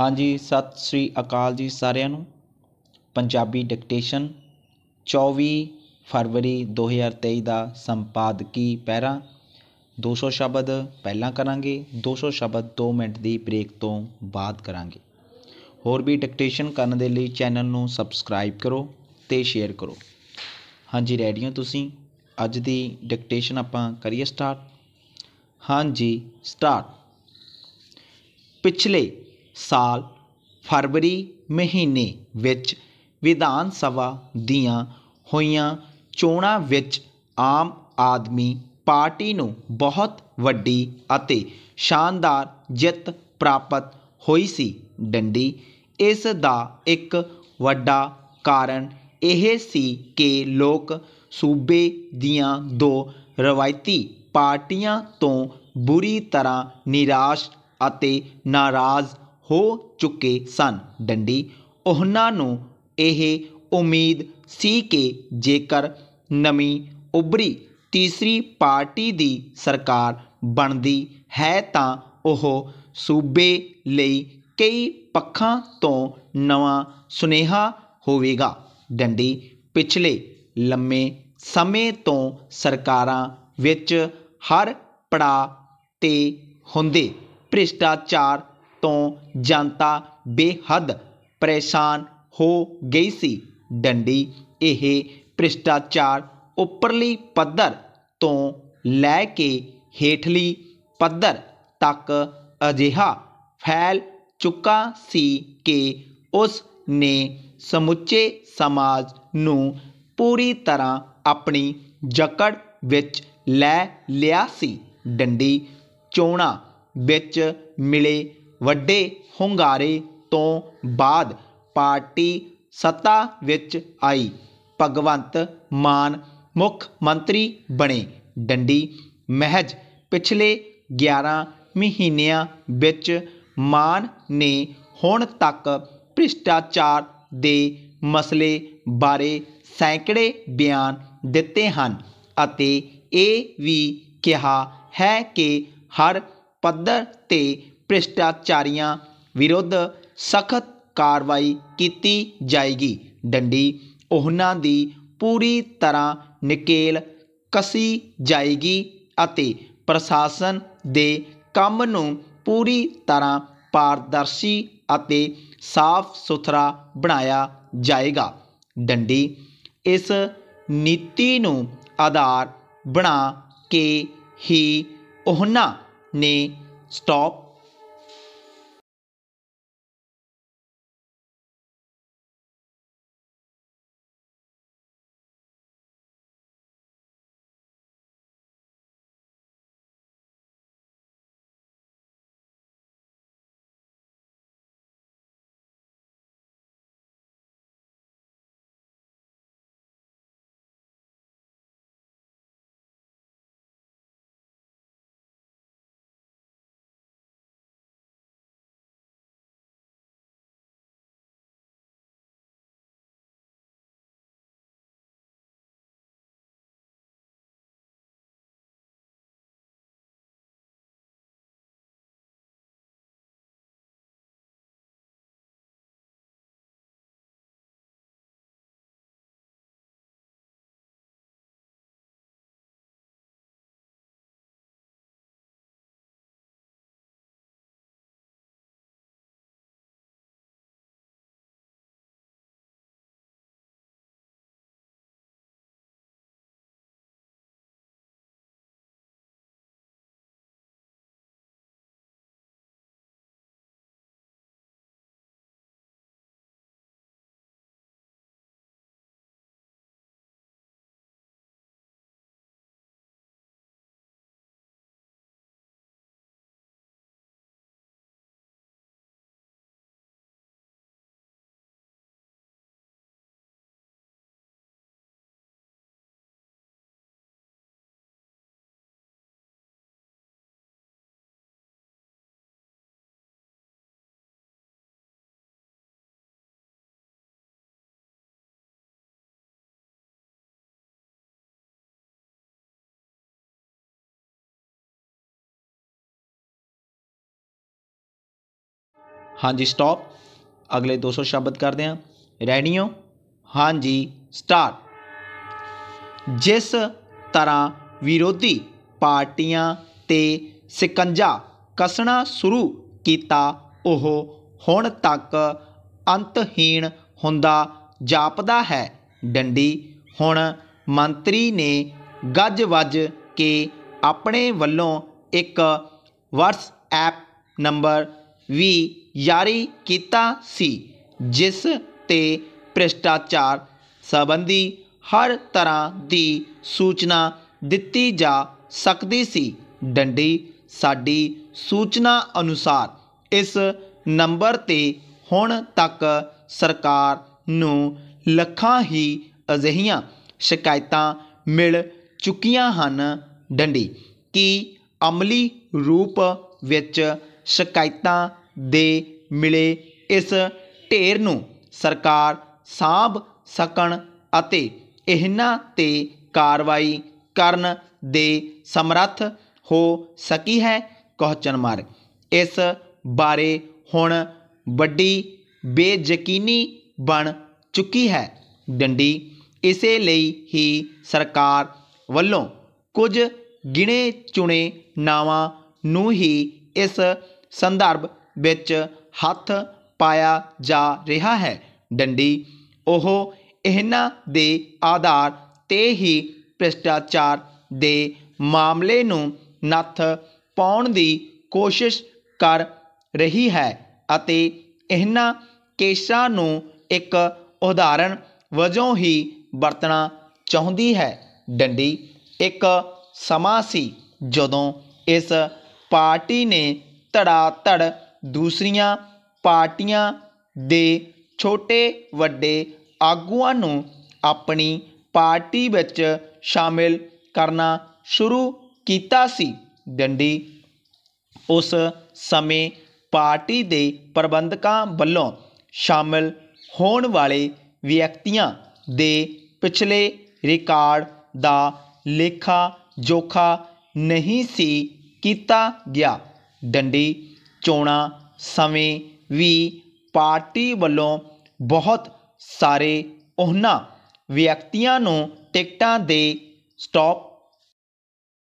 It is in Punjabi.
ਹਾਂਜੀ ਸਤਿ ਸ੍ਰੀ ਅਕਾਲ ਜੀ ਸਾਰਿਆਂ ਨੂੰ ਪੰਜਾਬੀ ਡਿਕਟੇਸ਼ਨ 24 ਫਰਵਰੀ 2023 ਦਾ ਸੰਪਾਦਕੀ ਪੈਰਾ 200 ਸ਼ਬਦ ਪਹਿਲਾਂ ਕਰਾਂਗੇ 200 ਸ਼ਬਦ 2 ਮਿੰਟ ਦੀ ਬ੍ਰੇਕ ਤੋਂ ਬਾਅਦ ਕਰਾਂਗੇ ਹੋਰ ਵੀ ਡਿਕਟੇਸ਼ਨ ਕਰਨ ਦੇ ਲਈ ਚੈਨਲ ਨੂੰ ਸਬਸਕ੍ਰਾਈਬ ਕਰੋ ਤੇ ਸ਼ੇਅਰ ਕਰੋ ਹਾਂਜੀ ਰੈਡੀ ਹੋ ਤੁਸੀਂ ਅੱਜ ਦੀ ਡਿਕਟੇਸ਼ਨ ਆਪਾਂ ਕਰੀਏ ਸਟਾਰਟ ਹਾਂਜੀ ਸਟਾਰਟ ਪਿਛਲੇ ਸਾਲ ਫਰਵਰੀ ਮਹੀਨੇ ਵਿੱਚ ਵਿਧਾਨ ਸਭਾ ਦੀਆਂ ਹੋਈਆਂ ਚੋਣਾਂ ਵਿੱਚ ਆਮ ਆਦਮੀ ਪਾਰਟੀ ਨੂੰ ਬਹੁਤ ਵੱਡੀ ਅਤੇ ਸ਼ਾਨਦਾਰ ਜਿੱਤ ਪ੍ਰਾਪਤ ਹੋਈ ਸੀ ਡੰਡੀ ਇਸ ਦਾ ਇੱਕ ਵੱਡਾ ਕਾਰਨ ਇਹ ਸੀ ਕਿ ਲੋਕ ਸੂਬੇ ਦੀਆਂ ਦੋ ਰਵਾਇਤੀ ਪਾਰਟੀਆਂ ਤੋਂ ਬੁਰੀ ਤਰ੍ਹਾਂ ਨਿਰਾਸ਼ ਅਤੇ ਨਾਰਾਜ਼ ਹੋ ਚੁੱਕੇ ਸਨ ਡੰਡੀ ਉਹਨਾਂ ਨੂੰ ਇਹ ਉਮੀਦ ਸੀ ਕਿ ਜੇਕਰ ਨਵੀਂ ਉਬਰੀ ਤੀਸਰੀ ਪਾਰਟੀ ਦੀ ਸਰਕਾਰ ਬਣਦੀ ਹੈ ਤਾਂ ਉਹ ਸੂਬੇ ਲਈ ਕਈ ਪੱਖਾਂ ਤੋਂ ਨਵਾਂ ਸੁਨੇਹਾ ਹੋਵੇਗਾ ਡੰਡੀ ਪਿਛਲੇ ਲੰਮੇ ਸਮੇਂ ਤੋਂ ਸਰਕਾਰਾਂ ਵਿੱਚ ਹਰ ਪੜਾ ਤੇ ਹੁੰਦੇ ਭ੍ਰਿਸ਼ਟਾਚਾਰ ਤੋਂ ਜਨਤਾ ਬੇਹੱਦ ਪਰੇਸ਼ਾਨ ਹੋ ਗਈ ਸੀ ਡੰਡੀ ਇਹ ਭ੍ਰਿਸ਼ਟਾਚਾਰ ਉੱਪਰਲੀ ਪੱਧਰ ਤੋਂ ਲੈ ਕੇ ਹੇਠਲੀ ਪੱਧਰ ਤੱਕ ਅਜਿਹਾ ਫੈਲ ਚੁੱਕਾ ਸੀ ਕਿ ਉਸ ਨੇ ਸਮੁੱਚੇ ਸਮਾਜ ਨੂੰ ਪੂਰੀ ਤਰ੍ਹਾਂ ਆਪਣੀ ਜਕੜ ਵਿੱਚ ਲੈ ਲਿਆ ਸੀ ਡੰਡੀ ਚੋਣਾਂ ਵਿੱਚ ਮਿਲੇ ਵੱਡੇ ਹੁੰਗਾਰੇ ਤੋਂ ਬਾਅਦ ਪਾਰਟੀ ਸੱਤਾ ਵਿੱਚ ਆਈ ਭਗਵੰਤ ਮਾਨ ਮੁੱਖ ਮੰਤਰੀ ਬਣੇ ਡੰਡੀ ਮਹਿਜ਼ ਪਿਛਲੇ 11 ਮਹੀਨਿਆਂ ਵਿੱਚ ਮਾਨ ਨੇ ਹੁਣ ਤੱਕ ਭ੍ਰਿਸ਼ਟਾਚਾਰ ਦੇ ਮਸਲੇ ਬਾਰੇ ਸੈਂਕੜੇ ਬਿਆਨ ਦਿੱਤੇ ਹਨ ਅਤੇ ਇਹ ਵੀ ਕਿਹਾ ਹੈ ਕਿ ਹਰ ਪੱਧਰ 'ਤੇ ਭ੍ਰਿਸ਼ਟਾਚਾਰੀਆਂ ਵਿਰੁੱਧ ਸਖਤ ਕਾਰਵਾਈ ਕੀਤੀ ਜਾਏਗੀ ਡੰਡੀ ਉਹਨਾਂ ਦੀ ਪੂਰੀ ਤਰ੍ਹਾਂ ਨਕੇਲ ਕਸੀ ਜਾਏਗੀ ਅਤੇ ਪ੍ਰਸ਼ਾਸਨ ਦੇ ਕੰਮ ਨੂੰ ਪੂਰੀ ਤਰ੍ਹਾਂ ਪਾਰਦਰਸ਼ੀ ਅਤੇ ਸਾਫ਼ ਸੁਥਰਾ ਬਣਾਇਆ ਜਾਏਗਾ ਡੰਡੀ ਇਸ ਨੀਤੀ ਨੂੰ ਆਧਾਰ ਬਣਾ ਕੇ ਹੀ ਉਹਨਾਂ ਨੇ ਸਟਾਪ ਹਾਂਜੀ ਸਟਾਪ ਅਗਲੇ 200 ਸ਼ਬਦ ਕਰਦੇ ਹਾਂ ਰੈਡੀਓ ਹਾਂਜੀ ਸਟਾਰਟ ਜਿਸ ਤਰ੍ਹਾਂ ਵਿਰੋਧੀ ਪਾਰਟੀਆਂ ਤੇ ਸਿਕੰਜਾ ਕਸਣਾ ਸ਼ੁਰੂ ਕੀਤਾ ਉਹ ਹੁਣ ਤੱਕ ਅੰਤਹੀਣ ਹੁੰਦਾ ਜਾਪਦਾ ਹੈ ਡੰਡੀ ਹੁਣ ਮੰਤਰੀ ਨੇ ਗੱਜ ਵੱਜ ਕੇ ਆਪਣੇ ਵੱਲੋਂ ਇੱਕ WhatsApp ਨੰਬਰ ਵੀ ਜਾਰੀ ਕੀਤਾ ਸੀ ਜਿਸ ਤੇ ਭ੍ਰਿਸ਼ਟਾਚਾਰ ਸੰਬੰਧੀ ਹਰ ਤਰ੍ਹਾਂ ਦੀ ਸੂਚਨਾ ਦਿੱਤੀ ਜਾ ਸਕਦੀ ਸੀ ਡੰਡੀ ਸਾਡੀ ਸੂਚਨਾ ਅਨੁਸਾਰ ਇਸ ਨੰਬਰ ਤੇ ਹੁਣ ਤੱਕ ਸਰਕਾਰ ਨੂੰ ਲੱਖਾਂ ਹੀ ਅਜਿਹੀਆਂ ਸ਼ਿਕਾਇਤਾਂ ਮਿਲ ਚੁੱਕੀਆਂ ਹਨ ਡੰਡੀ ਕੀ ਅਮਲੀ ਰੂਪ ਵਿੱਚ ਸ਼ਿਕਾਇਤਾਂ ਦੇ ਮਿਲੇ ਇਸ ਢੇਰ ਨੂੰ ਸਰਕਾਰ ਸਾਂਭ ਸਕਣ ਅਤੇ ਇਹਨਾਂ 'ਤੇ ਕਾਰਵਾਈ ਕਰਨ ਦੇ ਸਮਰੱਥ ਹੋ ਸਕੀ ਹੈ ਕੋਸ਼ਚਨ ਮਾਰਕ ਇਸ ਬਾਰੇ ਹੁਣ ਵੱਡੀ ਬੇਯਕੀਨੀ ਬਣ ਚੁੱਕੀ ਹੈ ਡੰਡੀ ਇਸੇ ਲਈ ਹੀ ਸਰਕਾਰ ਵੱਲੋਂ ਕੁਝ ਗਿਣੇ ਚੁਣੇ ਨਾਵਾਂ ਨੂੰ ਹੀ ਇਸ ਸੰਦਰਭ ਵਿੱਚ ਹੱਥ ਪਾਇਆ ਜਾ ਰਿਹਾ ਹੈ ਡੰਡੀ ਉਹ ਇਹਨਾਂ ਦੇ ਆਧਾਰ ਤੇ ਹੀ ਭ੍ਰਿਸ਼ਟਾਚਾਰ ਦੇ ਮਾਮਲੇ ਨੂੰ ਨੱਥ ਪਾਉਣ ਦੀ ਕੋਸ਼ਿਸ਼ ਕਰ ਰਹੀ ਹੈ ਅਤੇ ਇਹਨਾਂ ਕੇਸਾਂ ਨੂੰ ਇੱਕ ਉਦਾਹਰਣ ਵਜੋਂ ਹੀ ਵਰਤਣਾ ਚਾਹੁੰਦੀ ਹੈ ਡੰਡੀ ਇੱਕ ਸਮਾਂ ਸੀ ਜਦੋਂ ਇਸ ਪਾਰਟੀ ਨੇ ਧੜਾ ਧੜ ਦੂਸਰੀਆਂ ਪਾਰਟੀਆਂ ਦੇ ਛੋਟੇ ਵੱਡੇ ਆਗੂਆਂ ਨੂੰ ਆਪਣੀ ਪਾਰਟੀ ਵਿੱਚ ਸ਼ਾਮਿਲ ਕਰਨਾ ਸ਼ੁਰੂ ਕੀਤਾ ਸੀ ਡੰਡੀ ਉਸ ਸਮੇਂ ਪਾਰਟੀ ਦੇ ਪ੍ਰਬੰਧਕਾਂ ਵੱਲੋਂ ਸ਼ਾਮਿਲ ਹੋਣ ਵਾਲੇ ਵਿਅਕਤੀਆਂ ਦੇ ਪਿਛਲੇ ਰਿਕਾਰਡ ਦਾ ਲੇਖਾ ਜੋਖਾ ਨਹੀਂ ਸੀ ਕੀਤਾ ਗਿਆ ਡੰਡੀ ਚੋਣਾਂ ਸਮੇਂ ਵੀ ਪਾਰਟੀ ਵੱਲੋਂ ਬਹੁਤ ਸਾਰੇ ਉਹਨਾਂ ਵਿਅਕਤੀਆਂ ਨੂੰ ਟਿਕਟਾਂ ਦੇ ਸਟਾਪ